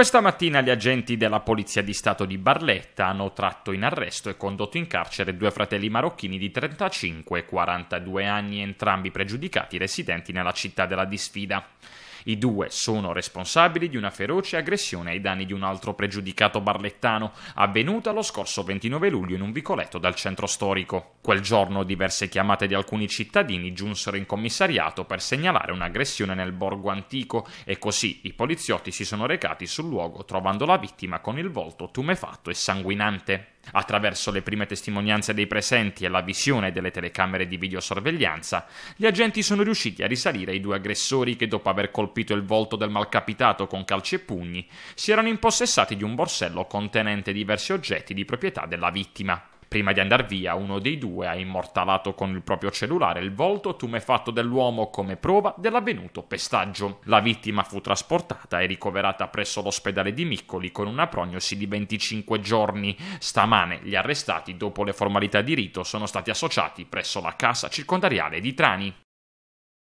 Questa mattina gli agenti della Polizia di Stato di Barletta hanno tratto in arresto e condotto in carcere due fratelli marocchini di 35 e 42 anni, entrambi pregiudicati residenti nella città della disfida. I due sono responsabili di una feroce aggressione ai danni di un altro pregiudicato barlettano, avvenuta lo scorso 29 luglio in un vicoletto dal centro storico. Quel giorno diverse chiamate di alcuni cittadini giunsero in commissariato per segnalare un'aggressione nel borgo antico e così i poliziotti si sono recati sul luogo trovando la vittima con il volto tumefatto e sanguinante. Attraverso le prime testimonianze dei presenti e la visione delle telecamere di videosorveglianza, gli agenti sono riusciti a risalire i due aggressori che, dopo aver colpito il volto del malcapitato con calci e pugni, si erano impossessati di un borsello contenente diversi oggetti di proprietà della vittima. Prima di andar via, uno dei due ha immortalato con il proprio cellulare il volto tumefatto dell'uomo come prova dell'avvenuto pestaggio. La vittima fu trasportata e ricoverata presso l'ospedale di Miccoli con una prognosi di 25 giorni. Stamane gli arrestati, dopo le formalità di rito, sono stati associati presso la casa circondariale di Trani.